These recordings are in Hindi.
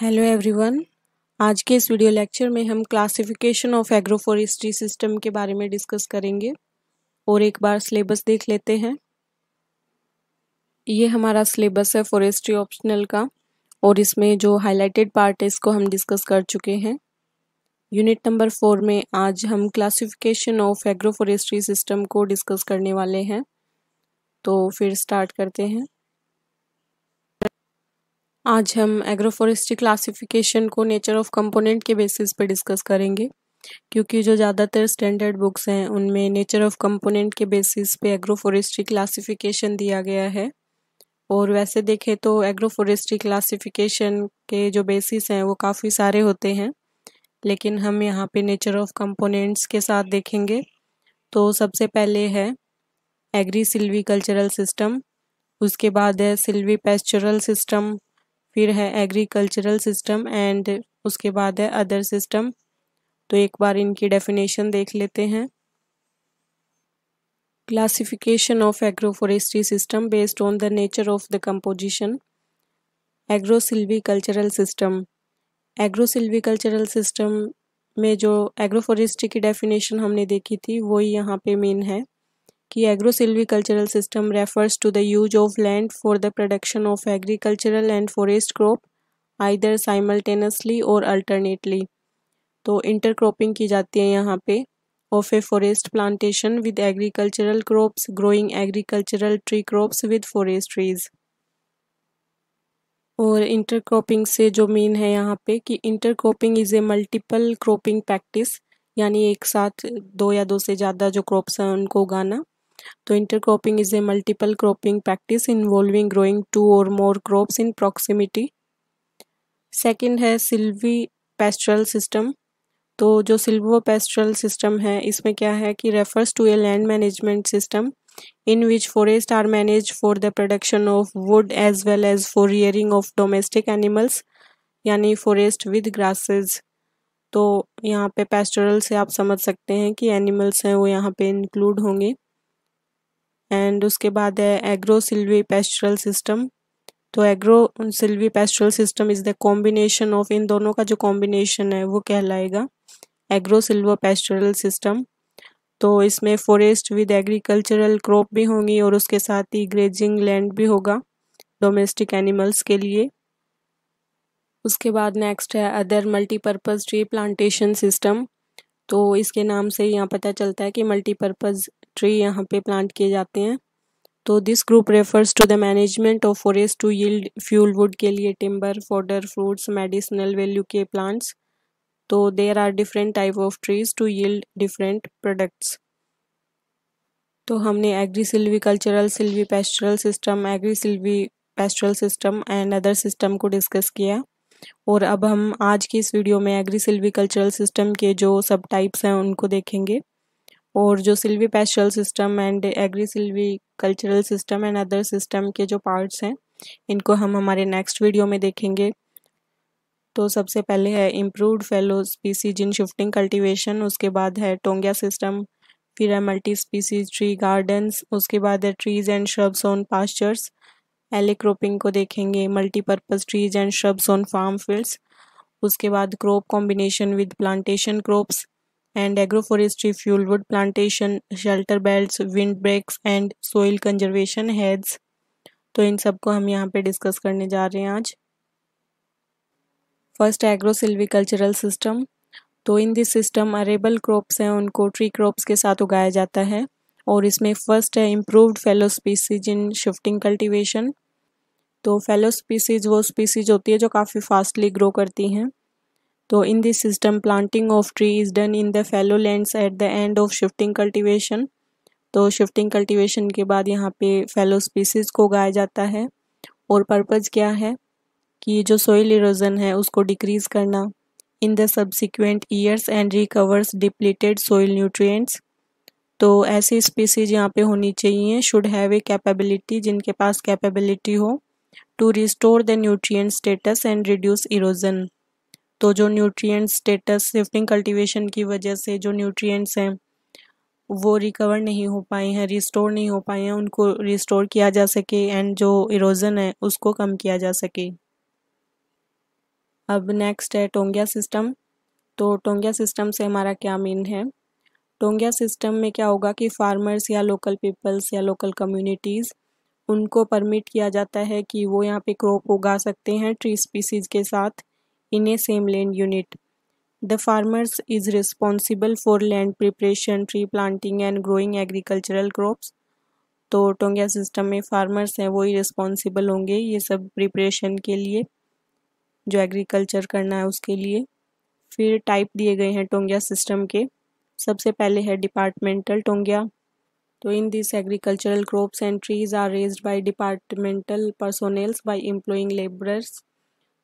हेलो एवरीवन आज के इस वीडियो लेक्चर में हम क्लासिफिकेशन ऑफ एग्रोफॉरेस्ट्री सिस्टम के बारे में डिस्कस करेंगे और एक बार सिलेबस देख लेते हैं ये हमारा सिलेबस है फॉरेस्ट्री ऑप्शनल का और इसमें जो हाइलाइटेड पार्ट है इसको हम डिस्कस कर चुके हैं यूनिट नंबर फोर में आज हम क्लासिफिकेशन ऑफ एग्रोफोरेस्ट्री सिस्टम को डिस्कस करने वाले हैं तो फिर स्टार्ट करते हैं आज हम एग्रोफॉरेस्ट्री क्लासिफिकेशन को नेचर ऑफ कंपोनेंट के बेसिस पर डिस्कस करेंगे क्योंकि जो ज़्यादातर स्टैंडर्ड बुक्स हैं उनमें नेचर ऑफ कंपोनेंट के बेसिस पे एग्रोफॉरेस्ट्री क्लासिफिकेशन दिया गया है और वैसे देखें तो एग्रोफॉरेस्ट्री क्लासिफिकेशन के जो बेसिस हैं वो काफ़ी सारे होते हैं लेकिन हम यहाँ पे नेचर ऑफ कंपोनेंट्स के साथ देखेंगे तो सबसे पहले है एग्री सिल्वी कल्चरल सिस्टम उसके बाद है सिल्वी पेस्चुरल सिस्टम फिर है एग्रीकल्चरल सिस्टम एंड उसके बाद है अदर सिस्टम तो एक बार इनकी डेफिनेशन देख लेते हैं classification of agroforestry system based on the nature of the composition agrosilvicultural system agrosilvicultural system में जो एग्रोफॉरेस्ट्री की डेफिनेशन हमने देखी थी वही यहाँ पे मेन है कि agrosilvicultural system refers to the use of land for the production of agricultural and forest crop either simultaneously और अल्टरनेटली तो इंटरक्रॉपिंग की जाती है यहाँ पे of a forest plantation with agricultural crops growing agricultural tree crops with forest trees और इंटरक्रॉपिंग से जो मेन है यहाँ पे कि intercropping is a multiple cropping practice यानी एक साथ दो या दो से ज़्यादा जो क्रॉप्स हैं उनको उगाना intercropping is a multiple cropping practice involving growing two और more crops in proximity second है सिल्वी पेस्ट्रल सिस्टम तो जो सिल्वो पेस्ट्रल सिस्टम है इसमें क्या है कि refers to a land management system in which forest are manage for the production of wood as well as for rearing of domestic animals यानी फॉरेस्ट विद ग्रासेस तो यहाँ पे पेस्टोरल से आप समझ सकते हैं कि एनिमल्स हैं वो यहाँ पे इंक्लूड होंगे एंड उसके बाद है एग्रो सिल्वी पेस्ट्रल सिस्टम तो agrosilvipastoral system is the combination of इन दोनों का जो कॉम्बिनेशन है वो कहलाएगा एग्रो सिल्वो पेस्ट्रल सिस्टम तो इसमें फॉरेस्ट विद एग्रीकल्चरल क्रॉप भी होंगी और उसके साथ ही ग्रेजिंग लैंड भी होगा डोमेस्टिक एनिमल्स के लिए उसके बाद नेक्स्ट है other multipurpose tree plantation system तो इसके नाम से यहाँ पता चलता है कि मल्टीपर्पज़ ट्री यहाँ पे प्लांट किए जाते हैं तो this group refers to the management of forest to yield fuel wood के लिए timber fodder fruits medicinal value के प्लांट्स तो there are different type of trees to yield different products तो हमने agrisilvicultural Silvi पेस्टरल system Silvi पेस्टरल system and other system को डिस्कस किया और अब हम आज की इस वीडियो में एग्री सिल्वी कल्चरल सिस्टम के जो सब टाइप्स हैं उनको देखेंगे और जो silvipastoral system and agrisilvicultural system and other system के जो पार्ट्स हैं इनको हम हमारे नेक्स्ट वीडियो में देखेंगे तो सबसे पहले है improved fallow species in shifting cultivation उसके बाद है टोंगिया सिस्टम फिर है मल्टी स्पीसीज ट्री गार्डन्स उसके बाद है trees and shrubs on pastures alley cropping को देखेंगे multipurpose trees and shrubs on farm fields उसके बाद crop combination with plantation crops and agroforestry fuel wood plantation shelter belt wind breaks and soil conservation hedges तो इन सबको हम यहाँ पे डिस्कस करने जा रहे हैं आज फर्स्ट एग्रो सिल्विकल्चरल सिस्टम तो in this system arable crops हैं उनको ट्री क्रॉप्स के साथ उगाया जाता है और इसमें फर्स्ट है improved fallow species in shifting cultivation तो फेलो स्पीसीज वो स्पीसीज होती है जो काफ़ी फास्टली ग्रो करती हैं तो in this system planting of tree is done in the fallow lands at the end of shifting cultivation तो शिफ्टिंग कल्टिवेशन के बाद यहाँ पे फेलो स्पीसीज को उगाया जाता है और पर्पज़ क्या है कि जो सोइल इरोजन है उसको डिक्रीज़ करना in the subsequent years and recovers depleted soil nutrients तो ऐसी स्पीसीज यहाँ पे होनी चाहिए शुड हैव ए कैपेबिलिटी जिनके पास कैपेबिलिटी हो to restore the nutrient status and reduce erosion तो जो न्यूट्रिएंट स्टेटस शिफ्टिंग कल्टीवेशन की वजह से जो न्यूट्रिएंट्स हैं वो रिकवर नहीं हो पाए हैं रिस्टोर नहीं हो पाए हैं उनको रिस्टोर किया जा सके एंड जो इरोजन है उसको कम किया जा सके अब नेक्स्ट है टोंगिया सिस्टम तो टोंगिया सिस्टम से हमारा क्या मीन है टोंगिया सिस्टम में क्या होगा कि फार्मर्स या लोकल पीपल्स या लोकल कम्युनिटीज़ उनको परमिट किया जाता है कि वो यहाँ पे क्रॉप उगा सकते हैं ट्री स्पीसीज के साथ in a same land unit the farmers is responsible for land preparation tree planting and growing agricultural crops तो टोंगिया सिस्टम में फार्मर्स हैं वही रिस्पॉन्सिबल होंगे ये सब प्रिपरेशन के लिए जो एग्रीकल्चर करना है उसके लिए फिर टाइप दिए गए हैं टोंगिया सिस्टम के सबसे पहले है डिपार्टमेंटल टोंगिया तो in this agricultural crops and trees are raise by departmental personnels by employing labourers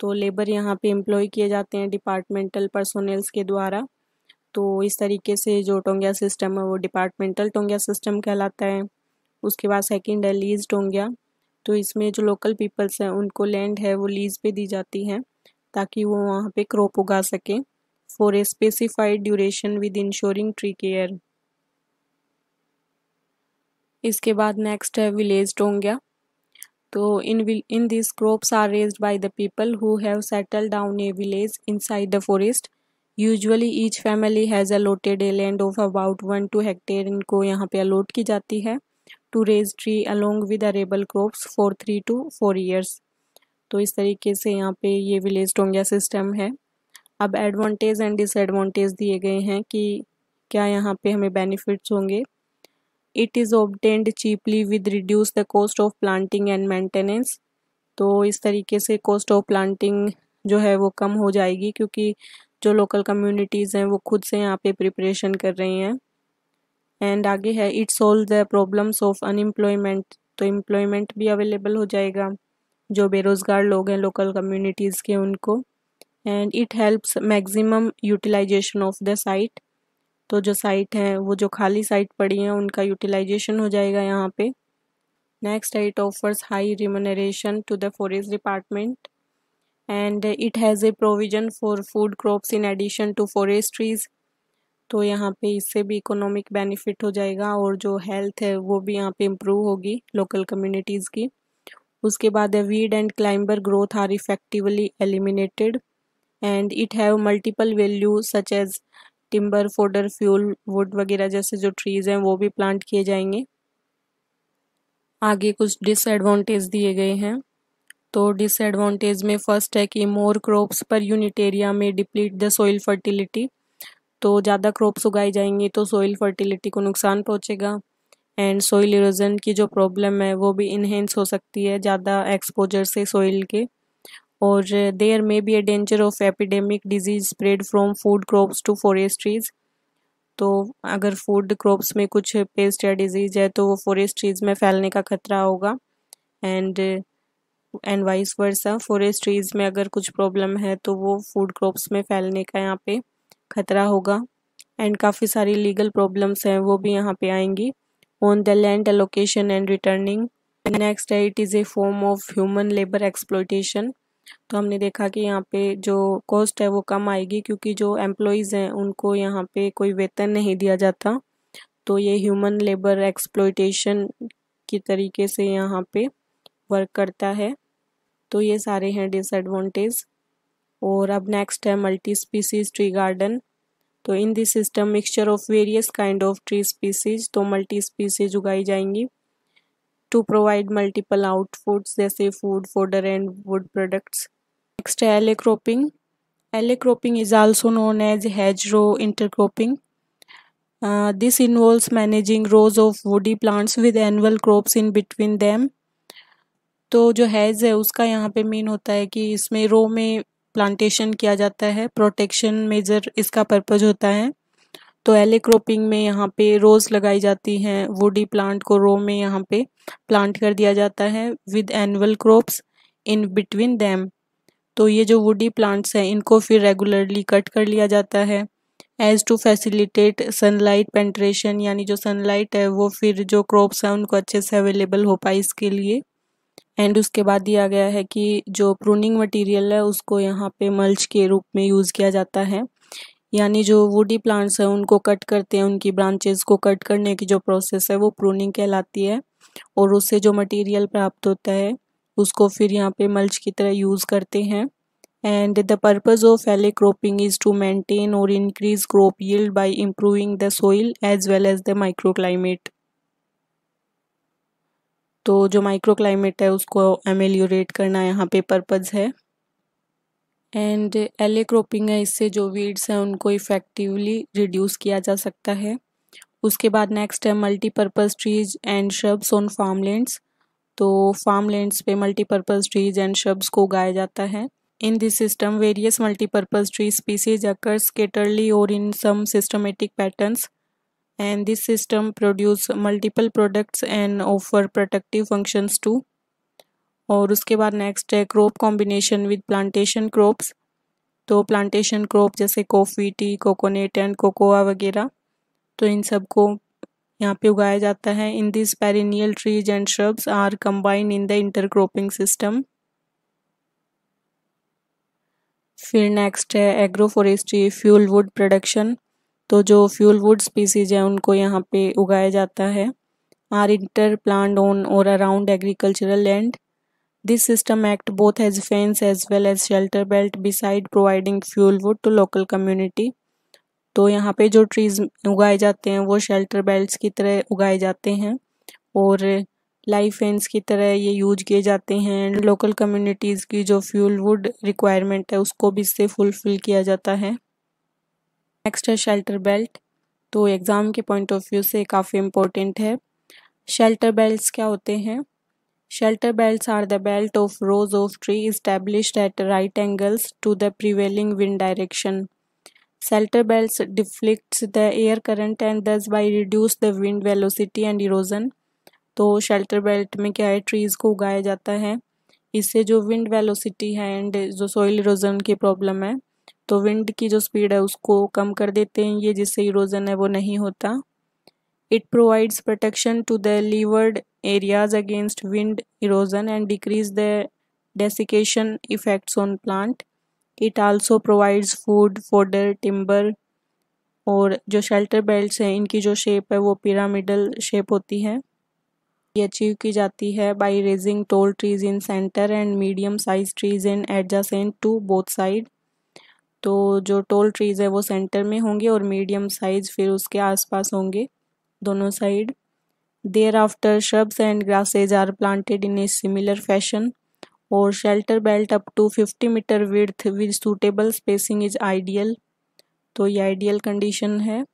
तो लेबर यहाँ पे एम्प्लॉय किए जाते हैं डिपार्टमेंटल पर्सोनेल्स के द्वारा तो इस तरीके से जो टोंगिया सिस्टम है वो डिपार्टमेंटल टोंगिया सिस्टम कहलाता है उसके बाद सेकेंड है लीज टोंगिया तो इसमें जो लोकल पीपल्स हैं उनको लैंड है वो लीज़ पे दी जाती है ताकि वो वहाँ पे क्रॉप उगा सकें for a specified duration with ensuring tree care इसके बाद नेक्स्ट है विलेज डोंग्या तो in in this crops are raised by the people who have settle down a village inside the forest usually each family has allotted a land of about one two hectare इनको यहाँ पे अलोट की जाती है to raise tree along with arable crops for three to four years तो इस तरीके से यहाँ पे ये विलेज डोंगिया सिस्टम है अब एडवांटेज एंड डिसएडवांटेज दिए गए हैं कि क्या यहाँ पे हमें बेनिफिट्स होंगे it is obtained cheaply with reduce the cost of planting and maintenance तो इस तरीके से कॉस्ट ऑफ प्लांटिंग जो है वो कम हो जाएगी क्योंकि जो लोकल कम्युनिटीज़ हैं वो खुद से यहाँ पे प्रिपरेशन कर रही हैं एंड आगे है it solve the problems of unemployment तो एम्प्लॉयमेंट भी अवेलेबल हो जाएगा जो बेरोज़गार लोग हैं लोकल कम्युनिटीज़ के उनको and it helps maximum utilization of the site तो जो साइट है वो जो खाली साइट पड़ी है उनका यूटिलाइजेशन हो जाएगा यहाँ पे next it offers high remuneration to the forest department and it has a provision for food crops in addition to forestries तो यहाँ पे इससे भी इकोनॉमिक बेनिफिट हो जाएगा और जो हेल्थ है वो भी यहाँ पे इम्प्रूव होगी लोकल कम्युनिटीज़ की उसके बाद weed and climber growth are effectively eliminated and it have multiple value such as timber fodder fuel wood वगैरह जैसे जो ट्रीज हैं वो भी प्लांट किए जाएंगे आगे कुछ डिसएडवांटेज दिए गए हैं तो डिसएडवांटेज में फर्स्ट है कि more crops per unit area में डिप्लीट द सॉइल फर्टिलिटी तो ज़्यादा क्रॉप्स उगाई जाएंगी तो सॉइल फर्टिलिटी को नुकसान पहुँचेगा एंड सॉइल इरोजन की जो प्रॉब्लम है वो भी इन्हेंस हो सकती है ज़्यादा एक्सपोजर से सॉइल के और there may be a danger of epidemic disease spread from food crops to forestries तो अगर फूड क्रॉप्स में कुछ पेस्ट या डिजीज़ है तो वो फॉरेस्ट ट्रीज़ में फैलने का खतरा होगा and and vice versa forest trees में अगर कुछ प्रॉब्लम है तो वो फूड क्रॉप्स में फैलने का यहाँ पे खतरा होगा एंड काफ़ी सारी लीगल प्रॉब्लम्स हैं वो भी यहाँ पे आएंगी on the land allocation and returning next है it is a form of human labour exploitation तो हमने देखा कि यहाँ पे जो कॉस्ट है वो कम आएगी क्योंकि जो एम्प्लॉयज़ हैं उनको यहाँ पे कोई वेतन नहीं दिया जाता तो ये ह्यूमन लेबर एक्सप्लोइटेशन की तरीके से यहाँ पे वर्क करता है तो ये सारे हैं डिसएडवांटेज और अब नेक्स्ट है मल्टी स्पीसीज ट्री गार्डन तो in this system mixture of various kind of tree species तो मल्टी स्पीसीज उगाई जाएंगी to provide multiple outputs जैसे food, fodder and wood products. Next है LA cropping. LA cropping is also known as hedgerow intercropping. Uh, this involves managing rows of woody plants with annual crops in between them. तो जो हैज है उसका यहाँ पे मीन होता है कि इसमें रो में प्लांटेशन किया जाता है प्रोटेक्शन मेजर इसका पर्पज होता है तो एले क्रॉपिंग में यहाँ पे रोज़ लगाई जाती हैं वुडी प्लांट को रो में यहाँ पे प्लांट कर दिया जाता है with annual crops in between them तो ये जो वुडी प्लांट्स हैं इनको फिर रेगुलरली कट कर लिया जाता है as to facilitate sunlight penetration यानी जो सनलाइट है वो फिर जो क्रॉप्स हैं उनको अच्छे से अवेलेबल हो पाए इसके लिए एंड उसके बाद दिया गया है कि जो प्रूनिंग मटेरियल है उसको यहाँ पे मल्च के रूप में यूज़ किया जाता है यानी जो वुडी प्लांट्स हैं उनको कट करते हैं उनकी ब्रांचेस को कट करने की जो प्रोसेस है वो प्रूनिंग कहलाती है और उससे जो मटेरियल प्राप्त होता है उसको फिर यहाँ पे मल्च की तरह यूज़ करते हैं and the purpose of alley cropping is to maintain और increase crop yield by improving the soil as well as the microclimate तो जो माइक्रो क्लाइमेट है उसको एमेल्यूरेट करना यहाँ पे पर्पज़ है एंड एले क्रोपिंग है इससे जो वीड्स हैं उनको इफ़ेक्टिवली रिड्यूस किया जा सकता है उसके बाद नेक्स्ट है multipurpose trees and shrubs on farm lands तो फार्म लैंड्स पे मल्टीपर्पज़ ट्रीज एंड शब्स को उगाया जाता है in this system various multipurpose tree species occurs scatterly और in some systematic patterns and this system produce multiple products and offer protective functions to और उसके बाद नेक्स्ट है crop combination with plantation crops तो प्लांटेशन क्रॉप जैसे coffee tea coconut and cocoa वगैरह तो इन सबको यहाँ पे उगाया जाता है in this perennial trees and shrubs are combined in the intercropping system फिर नेक्स्ट है agroforestry fuel wood production तो जो फ्यूल वुड स्पीसीज हैं उनको यहाँ पे उगाया जाता है आर इंटर प्लांट ऑन और around agricultural land This system act both as fence as well as shelter belt beside providing fuel wood to local community. तो यहाँ पे जो ट्रीज उगाए जाते हैं वो शेल्टर belts की तरह उगाए जाते हैं और लाइफ फेंस की तरह ये यूज किए जाते हैं लोकल कम्युनिटीज़ की जो फ्यूल वुड रिक्वायरमेंट है उसको भी इससे फुलफिल किया जाता है नेक्स्ट है शेल्टर बेल्ट तो एग्ज़ाम के पॉइंट ऑफ व्यू से काफ़ी इम्पोर्टेंट है शेल्टर बेल्ट्स क्या होते हैं Shelter belts are the belt of rows of trees established at right angles to the prevailing wind direction. Shelter belts deflects the air current and thus by reduce the wind velocity and erosion. तो शेल्टर बेल्ट में क्या है ट्रीज़ को उगाया जाता है इससे जो विंड वेलोसिटी है एंड जो सॉइल इरोजन की प्रॉब्लम है तो विंड की जो स्पीड है उसको कम कर देते हैं ये जिससे इरोजन है वो नहीं होता It provides protection to the levered areas against wind erosion and decrease the desiccation effects on plant. It also provides food, fodder, timber और जो शेल्टर बेल्ट हैं इनकी जो शेप है वो पिरामिडल शेप होती है ये अचीव की जाती है by raising tall trees in centre and medium size trees in adjacent to both side तो जो टोल ट्रीज है वो सेंटर में होंगे और मीडियम साइज फिर उसके आसपास होंगे दोनों side thereafter shrubs and grasses are planted in a similar fashion और shelter belt up to 50 metre width with suitable spacing is ideal तो ये आइडियल कंडीशन है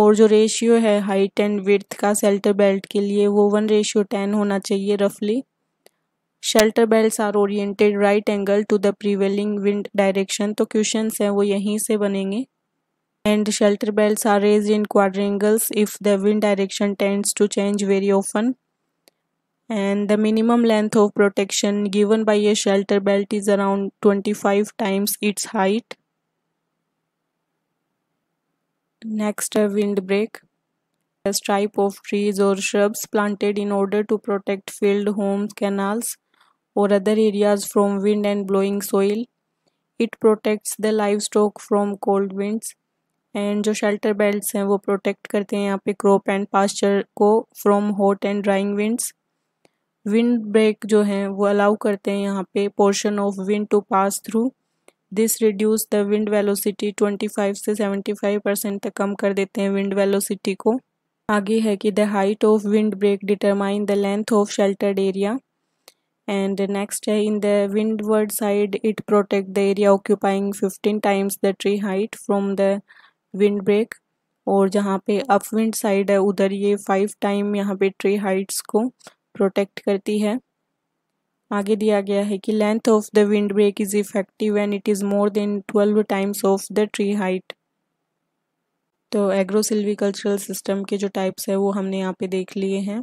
और जो रेशियो है हाइट एंड विर्थ का शेल्टर बेल्ट के लिए वो वन रेशियो टेन होना चाहिए रफली shelter belt are oriented right angle to the prevailing wind direction तो क्वेश्चन हैं वो यहीं से बनेंगे and shelter belts are raised in quadrangles if the wind direction tends to change very often and the minimum length of protection given by a shelter belt is around 25 times its height next a windbreak a stripe of trees or shrubs planted in order to protect field homes canals or other areas from wind and blowing soil it protects the livestock from cold winds and जो शेल्टर बेल्ट्स हैं वो प्रोटेक्ट करते हैं यहाँ पे क्रॉप एंड पास्चर को from hot and drying winds wind break जो हैं वो अलाउ करते हैं यहाँ पे portion of wind to pass through this reduce the wind velocity 25 से 75 परसेंट तक कम कर देते हैं विंड वेलोसिटी को आगे है कि the height of wind break determine the length of sheltered area and next है in the windward side it protect the area occupying 15 times the tree height from the wind break और जहाँ पे अप विंड साइड है उधर ये फाइव टाइम यहाँ पे ट्री हाइट्स को प्रोटेक्ट करती है आगे दिया गया है कि length of the wind break is effective and it is more than twelve times of the tree height तो एग्रो सिल्विकल्चरल सिस्टम के जो टाइप्स है वो हमने यहाँ पे देख लिए हैं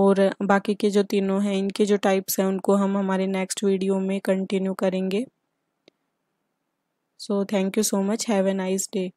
और बाकी के जो तीनों हैं इनके जो टाइप्स हैं उनको हम हमारे नेक्स्ट वीडियो में कंटिन्यू करेंगे so thank you so much have a nice day